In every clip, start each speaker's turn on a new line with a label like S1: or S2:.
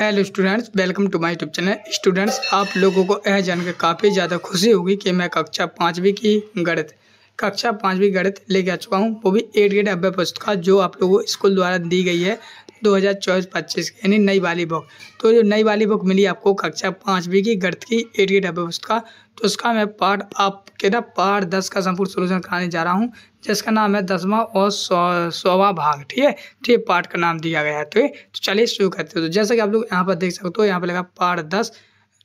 S1: hello students welcome to my YouTube channel students आप लोगों को यह जानकर काफ़ी ज़्यादा खुशी होगी कि मैं कक्षा पाँचवीं की गणित कक्षा पाँचवीं गणित लेके आ चुका हूँ वो भी एट ग्रेड अभ्य पुस्तक जो आप लोगों को स्कूल द्वारा दी गई है दो हज़ार चौबीस पच्चीस यानी नई वाली बुक तो जो नई वाली बुक मिली आपको कक्षा पाँचवीं की गर्थ की एट की डब्बे उसका तो उसका मैं पार्ट आपके ना पार्ट दस का संपूर्ण सोल्यूशन कराने जा रहा हूँ जिसका नाम है दसवां और सौ सौवा भाग ठीक है तो ये पार्ट का नाम दिया गया है तो, तो चलिए शुरू करते हो तो जैसा कि आप लोग यहाँ पर देख सकते हो यहाँ पर लगा पार्ट दस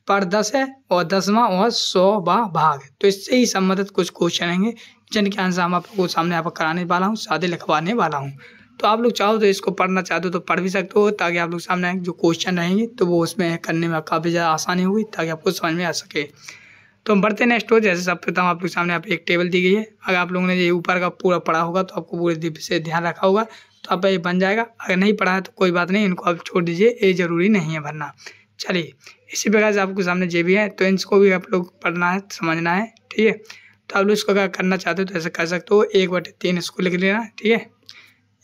S1: पार्ट दस है और दसवां और सौवा भाग है तो इससे ही संबंधित कुछ क्वेश्चन होंगे जिनके आंसर हम आपको सामने यहाँ पर कराने वाला हूँ शादी लिखवाने वाला हूँ तो आप लोग चाहो तो इसको पढ़ना चाहते हो तो पढ़ भी सकते हो ताकि आप लोग सामने जो क्वेश्चन रहेंगे तो वो उसमें करने में काफ़ी ज़्यादा आसानी होगी ताकि आपको समझ में आ सके तो हम बढ़ते नेक्स्ट हो जैसे सब प्रथम आप लोग सामने आप एक टेबल दी गई है अगर आप लोगों ने ये ऊपर का पूरा पढ़ा होगा तो आपको पूरे से ध्यान रखा होगा तो आप ये बन जाएगा अगर नहीं पढ़ा है तो कोई बात नहीं इनको आप छोड़ दीजिए ये ज़रूरी नहीं है भरना चलिए इसी प्रकार से आपके सामने जे भी है तो इनको भी आप लोग पढ़ना है समझना है ठीक है तो आप लोग इसको अगर करना चाहते हो तो ऐसा कर सकते हो एक बटे तीन इसको लिख लेना ठीक है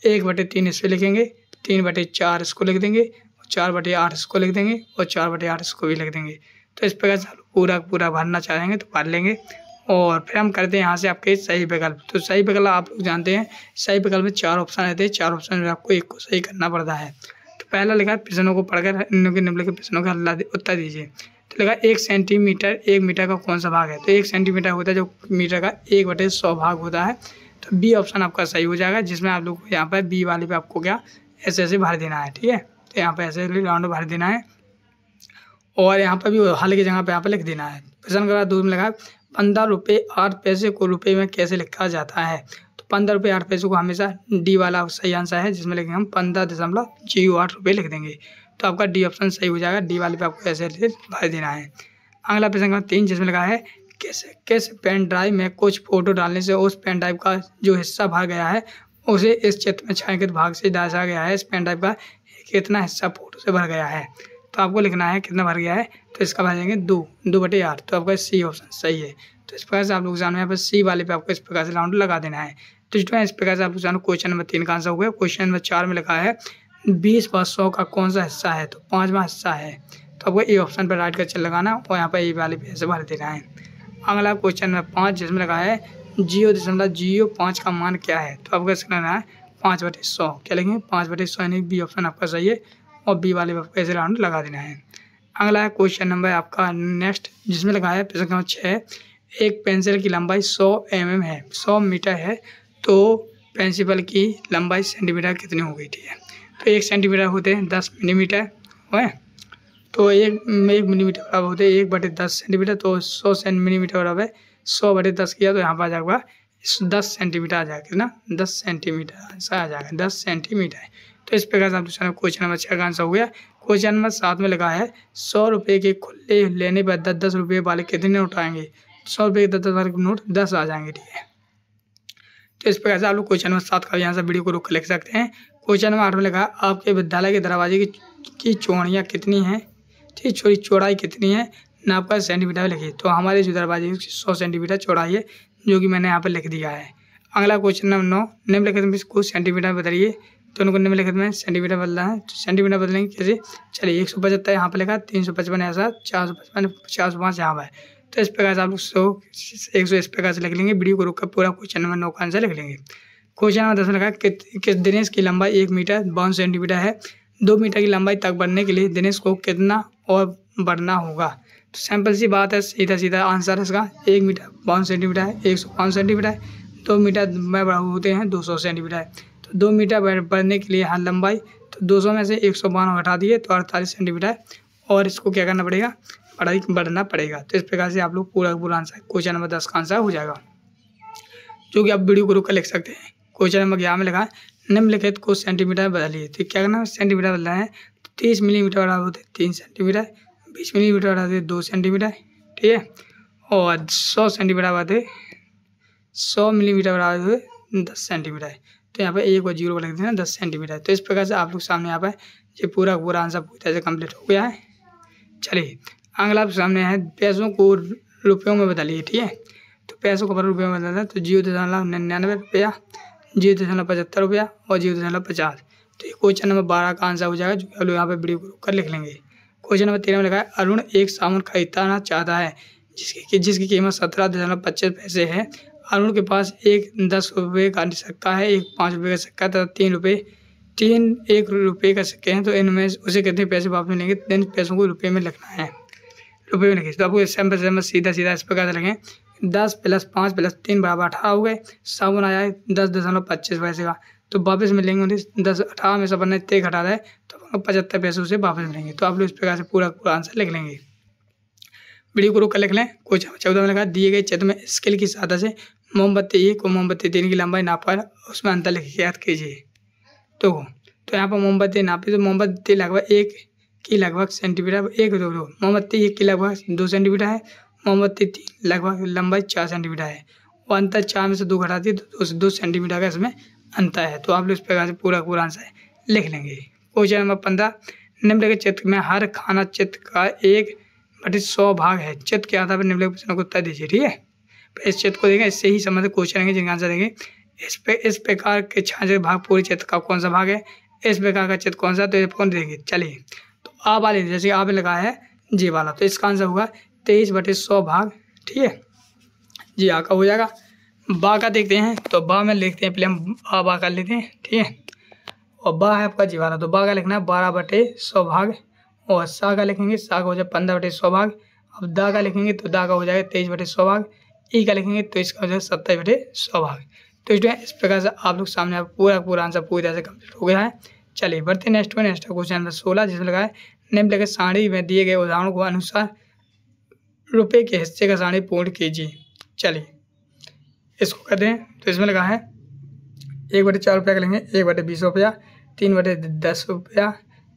S1: एक बटे तीन इस पर लिखेंगे तीन बटे चार इसको लिख देंगे और चार बटे आठ इसको लिख देंगे और चार बटे आठ इसको भी लिख देंगे तो इस प्रकार से आप पूरा पूरा भरना चाहेंगे तो भर लेंगे और फिर हम करते हैं यहाँ से आपके सही विकल्प तो सही विकल्प आप लोग जानते हैं सही विकल्प में चार ऑप्शन रहते हैं चार ऑप्शन में आपको एक को सही करना पड़ता है तो पहला लिखा प्रश्नों को पढ़कर इनके निम्नलिखित प्रश्नों का उत्तर दीजिए तो लिखा एक सेंटीमीटर एक मीटर का कौन सा भाग है तो एक सेंटीमीटर होता है जो मीटर का एक बटे सौ भाग होता है तो बी ऑप्शन आपका सही हो जाएगा जिसमें आप लोग को यहाँ पर बी वाले पे आपको क्या ऐसे ऐसे भर देना है ठीक है तो यहाँ पर ऐसे राउंड भर देना है और यहाँ पर भी हाल की जगह पर यहाँ पर लिख देना है प्रश्न कर दूर में लगा पंद्रह रुपये आठ पैसे को रुपये में कैसे लिखा जाता है तो पंद्रह रुपये आठ पैसे को हमेशा डी वाला सही आंसर है जिसमें लिखेंगे हम पंद्रह दशमलव जीरो आठ रुपये लिख देंगे तो आपका डी ऑप्शन सही हो जाएगा डी वाले पे आपको ऐसे भर देना है अगला प्रश्न तीन जिसमें लगा है कैसे कैसे पेन ड्राइव में कुछ फ़ोटो डालने से उस पेन ड्राइव का जो हिस्सा भाग गया है उसे इस क्षेत्र में छायांकित भाग से दर्शाया गया है इस पेन ड्राइव का कितना हिस्सा फोटो से भर गया है तो आपको लिखना है कितना भर गया है तो इसका भर जाएंगे दो दो बटे आठ तो आपका सी ऑप्शन सही है तो इस प्रकार से आप लोग जानो यहाँ पर सी वाले पे आपको इस प्रकार से राउंड लगा देना है तो जो है इस प्रकार से आप लोग जानो क्वेश्चन नंबर तीन का आंसर हो गया क्वेश्चन नंबर चार में लिखा है बीस व सौ का कौन सा हिस्सा है तो पाँचवा हिस्सा है तो आपको ए ऑप्शन पर राइट कर चल लगाना और यहाँ पर ए वाले पे ऐसे भर देना है अगला क्वेश्चन में पाँच जिसमें लगा है जियो दशमलव जियो पाँच का मान क्या है तो आपका इसका लेना है पाँच बटे सौ क्या लेंगे पाँच बटे सौ यानी बी ऑप्शन आपका सही है और बी वाले ऐसे राउंड लगा देना है अगला है क्वेश्चन नंबर आपका नेक्स्ट जिसमें लगा है प्रश्न क्रमांक छः एक पेंसिल की लंबाई सौ एम mm है सौ मीटर है तो पेंसिल की लंबाई सेंटीमीटर कितनी हो गई थी तो एक सेंटीमीटर होते हैं दस मिलीमीटर हुए तो एक एक मिलीमीटर बराबर होते हैं एक बटे दस सेंटीमीटर तो सौ मिलीमीटर बराबर है सौ बटे दस किया तो यहाँ पर आ जाएगा दस सेंटीमीटर आ जाएगा ना दस सेंटीमीटर आंसर आ जाएगा दस सेंटीमीटर है तो इस प्रकार से आप दूसरा क्वेश्चन नंबर छः का आंसर हो गया क्वेश्चन नंबर सात में लगा है सौ रुपये के खुले लेने पर दस दस रुपये वाले कितने नोट आएंगे सौ रुपये के दस दस वाले नोट दस आ जाएंगे ठीक है तो इस प्रकार से आप लोग क्वेश्चन नंबर सात का यहाँ से वीडियो को रोक लिख सकते हैं क्वेश्चन नंबर आठ में लगा आपके विद्यालय के दरवाजे की की चौड़ियाँ कितनी हैं ठीक छोरी चौड़ाई कितनी है नाप सेंटीमीटर लिखिए तो हमारे जो दरवाजे की सौ सेंटीमीटर चौड़ाई है जो कि मैंने यहाँ पर लिख दिया है अगला क्वेश्चन नंबर नौ निम्नलिखित में कुछ सेंटीमीटर बदलिए तो उनको निम्नलिखित में सेंटीमीटर बदलना है तो सेंटीमीटर बदलेंगे कैसे चलिए एक सौ पचहत्तर यहाँ पर लिखा तीन सौ पचपन ऐसा चार सौ पचपन चार सौ पाँच यहाँ पर तो इस प्रकार से आप लोग सौ एक सौ इस प्रकार से लिख लेंगे वीडियो को रोक कर पूरा क्वेश्चन नंबर नौ का आंसर लिख लेंगे क्वेश्चन नंबर दस में लिखा किस दिनेश की लंबाई एक मीटर बावन सेंटीमीटर है दो मीटर की लंबाई तक बढ़ने के लिए दिनेश को कितना और बढ़ना होगा तो सैंपल सी बात है सीधा सीधा आंसर है इसका एक मीटर बावन सेंटीमीटर है एक सौ पाँच सेंटीमीटर है दो मीटर में बड़ा होते हैं दो सौ सेंटीमीटर है तो दो मीटर बढ़ने के लिए हर लंबाई तो दो सौ में से एक सौ बानवे हटा दिए तो अड़तालीस सेंटीमीटर है और इसको क्या करना पड़ेगा पढ़ाई बढ़ना पड़ेगा तो इस प्रकार से आप लोग पूरा पूरा आंसर क्वेश्चन नंबर दस का आंसर हो जाएगा जो कि आप वीडियो को रुक कर लिख सकते हैं क्वेश्चन नंबर ग्यारह में लिखा है निम्नलिखित को सेंटीमीटर बदलिए तो क्या करना है सेंटीमीटर बदलना है तीस मिलीमीटर बराबर होते तीन सेंटीमीटर बीस मिलीमीटर बराबर दो सेंटीमीटर ठीक है और सौ सेंटीमीटर बराबर सौ मिलीमीटर बराबर दस सेंटीमीटर है तो यहाँ पर एक और जीरो लग देना दस सेंटीमीटर है तो इस प्रकार से आप लोग सामने यहाँ पर ये पूरा पूरा आंसर पूरी तरह से कम्प्लीट हो गया है चलिए अगला आपके सामने है पैसों को रुपयों में बदलिए ठीक है तो पैसों को रुपयों में बदलना तो जीरो दशमलव निन्यानवे रुपया जीरो दशमलव पचहत्तर रुपया और जीरो दशमलव पचास तो ये क्वेश्चन नंबर बारह का आंसर हो जाएगा जो हम लोग यहाँ पर वीडियो को कर लिख लेंगे क्वेश्चन नंबर तेरह में लिखा है अरुण एक साबुन खरीदाना चाहता है जिसकी जिसकी कीमत सत्रह दशमलव पच्चीस पैसे है अरुण के पास एक दस रुपये का सिक्का है एक पाँच रुपये का सिक्का तथा तीन रुपये तीन एक रुपये का सिक्के हैं तो इनमें उसे कितने पैसे वापस मिलेंगे तीन पैसों को रुपये में लिखना है रुपये में लिखिए तो आपको सेम सीधा सीधा इस प्रकार से लिखें दस प्लस पाँच प्लस तीन बराबर अठारह हो गए साबुन आया है दस दशमलव पच्चीस पैसे का तो वापस मिलेंगे उन्हें दस अठारह में से अपन ने तेरह घटा है तो अपन पचहत्तर पैसे उसे वापस मिलेंगे तो आप लोग इस प्रकार से पूरा पूरा आंसर लिख लेंगे वीडियो को रोक कर लिख लें कुछ चौदह में लगा दिए गए चित्र में स्केल की सहायता से मोमबत्ती एक और मोमबत्ती तीन की लंबाई नापकर उसमें अंतर लिख याद कीजिए तो तो यहाँ पर मोमबत्ती नापी तो मोमबत्ती लगभग एक की लगभग सेंटीमीटर एक दो दो मोमबत्ती एक की लगभग दो सेंटीमीटर है मोमबत्ती तीन लगभग लंबाई चार सेंटीमीटर है और अंतर चार में से दो घटाती है तो दो सेंटीमीटर का इसमें अंतर है तो आप लोग इस प्रकार से पूरा पूरा आंसर लिख लेंगे क्वेश्चन नंबर पंद्रह निम्नलिखित चित्र में हर खाना चित्र का एक बटे सौ भाग है चित्र के आधार पर निम्नलिखित प्रश्नों को उत्तर दीजिए ठीक है तो इस चित्र को देखें इससे ही संबंधित क्वेश्चन रहेंगे जिनका आंसर देंगे इस पे इस प्रकार के छाछ भाग पूरे चित्र का कौन सा भाग है इस प्रकार का चित्र कौन सा तो ये कौन देंगे चलिए तो आ वाले जैसे आपने लगाया है जी वाला तो इसका आंसर होगा तेईस बटे सौ भाग ठीक है जी आपका हो जाएगा बा का देखते हैं तो बा में लिखते हैं पहले हम बा बा का लेते हैं ठीक है और बा है आपका जीवारा तो बा का लिखना है बारह बटे सौ भाग और सा का लिखेंगे सा का हो जाए पंद्रह बटे सौ भाग अब दा का लिखेंगे तो दा का हो जाएगा तेईस बटे सौ भाग ई का लिखेंगे तो इसका हो जाएगा सत्ताईस बटे सौ भाग तो स्टूडेंट इस प्रकार से आप लोग सामने आप पूरा पूरा आंसर पूरी तरह से कम्प्लीट हो गया है चलिए बढ़ते नेक्स्ट में नेक्स्ट क्वेश्चन नंबर सोलह जिसमें लगा है निम्न लगे साड़ी में दिए गए उदाहरणों के अनुसार रुपये के हिस्से का साड़ी पूर्ण कीजिए चलिए इसको कर दें तो इसमें लगा है एक बटे चार रुपया का लेंगे एक बटे बीस रुपया तीन बटे दस रुपया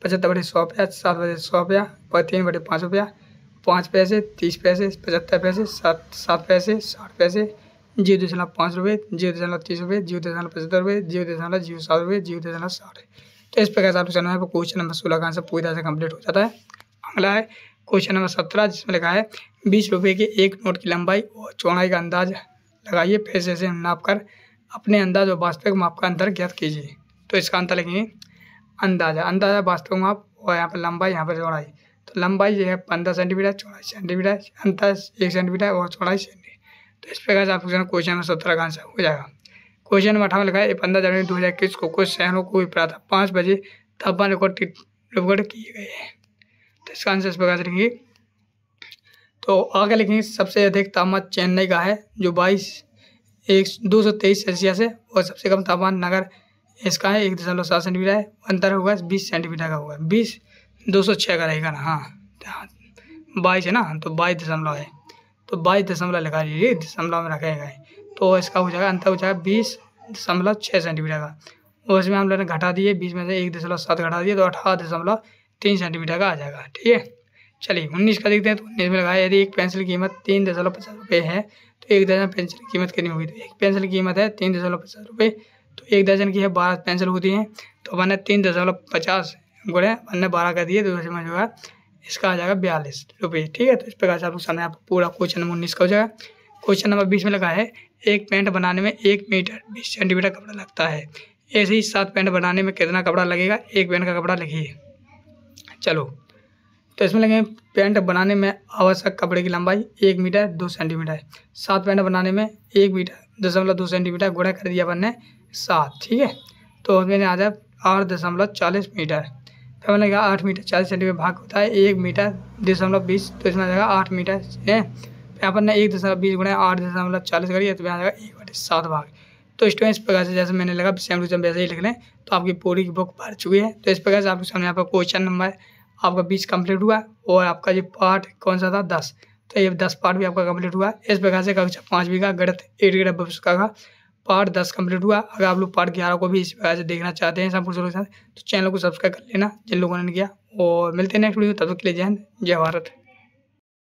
S1: पचहत्तर बटे सौ रुपया सात बटे सौ रुपया और तीन बटे पाँच रुपया पाँच पैसे तीस पैसे पचहत्तर पैसे सात सात पैसे साठ पैसे जीरो दशमलव पाँच रुपये जीरो दशमलव तीस रुपये जीरो दशमलव पचहत्तर रुपये जीरो दशमलव जीरो सात रुपये जीरो दशमलव साठ तो इस प्रकार से चलना है वो क्वेश्चन नंबर सोलह का आंसर पूरी तरह से कंप्लीट हो जाता है अगला है क्वेश्चन नंबर सत्रह जिसमें लिखा है बीस रुपये के एक नोट की लंबाई और चौड़ाई का अंदाज लगाइए पैसे से नाप कर अपने अंदाज और वास्तविक माप का अंतर ज्ञात कीजिए तो इसका अंतर लिखेंगे अंदाजा अंदाजा वास्तविक माप और यहाँ पर लंबाई यहाँ पर चौड़ाई तो लंबाई ये है पंद्रह सेंटीमीटर चौड़ाई सेंटीमीटर अंदाज एक सेंटीमीटर और चौड़ाई सेंटीमीटर तो इस प्रकार से आप क्वेश्चन में सत्रह का आंसर हो जाएगा क्वेश्चन नंबर अठारह लिखा है पंद्रह जनवरी दो हज़ार इक्कीस को कुछ शहरों को भी प्रातः पाँच बजे तापमान रिकॉर्ड रिकॉर्ड किए गए हैं तो इसका आंसर इस प्रकार से लिखेंगे तो आगे लिखेंगे सबसे अधिक तापमान चेन्नई का है जो बाईस एक दो सौ तेईस सेल्सियस है और सबसे कम तापमान नगर इसका है एक दशमलव सात सेंटीमीटर है अंतर होगा बीस सेंटीमीटर का होगा बीस दो सौ छः का रहेगा ना हाँ, हाँ बाईस है ना तो बाईस दशमलव है तो बाईस दशमलव लगा लीजिए दशमलव में रखेगा तो इसका हो जाएगा अंतर हो जाएगा बीस दशमलव छः सेंटीमीटर का और इसमें हम लोगों ने घटा दिए बीस में से एक दशमलव सात घटा दिए तो अठारह दशमलव तीन सेंटीमीटर का आ जाएगा ठीक है चलिए उन्नीस का देखते हैं तो उन्नीस में लगाया यदि एक पेंसिल की कीमत तीन दशमलव पचास रुपये है तो एक दर्जन पेंसिल की कीमत कितनी होगी तो एक पेंसिल की कीमत है तीन दशमलव पचास रुपये तो एक दर्जन की है बारह पेंसिल होती हैं तो मैंने तीन दशमलव पचास गुड़े मैंने बारह का दिए तो समझ होगा इसका आ जाएगा बयालीस रुपये ठीक है तो इस प्रकार से आप लोग आपको पूरा क्वेश्चन नंबर उन्नीस का हो जाएगा क्वेश्चन नंबर बीस में लगा है एक पेंट बनाने में एक मीटर बीस सेंटीमीटर कपड़ा लगता है ऐसे ही सात पेंट बनाने में कितना कपड़ा लगेगा एक पेंट का कपड़ा लगिए चलो तो इसमें लगे पैंट बनाने में आवश्यक कपड़े की लंबाई एक मीटर दो सेंटीमीटर है सात पैंट बनाने में एक मीटर दशमलव दो सेंटीमीटर गुणा कर दिया अपन ने सात ठीक है तो मैंने आ जाए आठ दशमलव चालीस मीटर फिर मैंने कहा आठ मीटर चालीस सेंटीमीटर भाग होता है एक मीटर दशमलव बीस तो इसमें आ जाएगा आठ मीटर है फिर अपन ने एक दशमलव बीस गुणा आठ दशमलव चालीस करिए तो आ जाएगा एक बटे सात भाग तो स्टूडेंट इस प्रकार से जैसे मैंने लगा सेम टू सेम वैसे ही लिख लें तो आपकी पूरी बुक भर चुकी है तो इस प्रकार से आपके सामने यहाँ पर क्वेश्चन नंबर आपका बीस कंप्लीट हुआ और आपका जो पार्ट कौन सा था दस तो ये दस पार्ट भी आपका कंप्लीट हुआ इस प्रकार से कक्षा पाँच भी का गणित एट ग्रेड का, का पार्ट दस कंप्लीट हुआ अगर आप लोग पार्ट ग्यारह को भी इस प्रकार से देखना चाहते हैं सब कुछ लोग तो चैनल को सब्सक्राइब कर लेना जिन लोगों ने किया और मिलते हैं नेक्स्ट वीडियो तब तक के लिए जय हिंद जय भारत